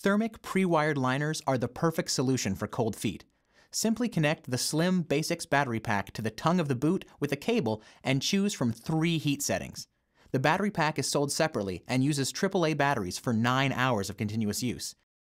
Thermic pre-wired liners are the perfect solution for cold feet. Simply connect the slim Basics battery pack to the tongue of the boot with a cable and choose from three heat settings. The battery pack is sold separately and uses AAA batteries for 9 hours of continuous use.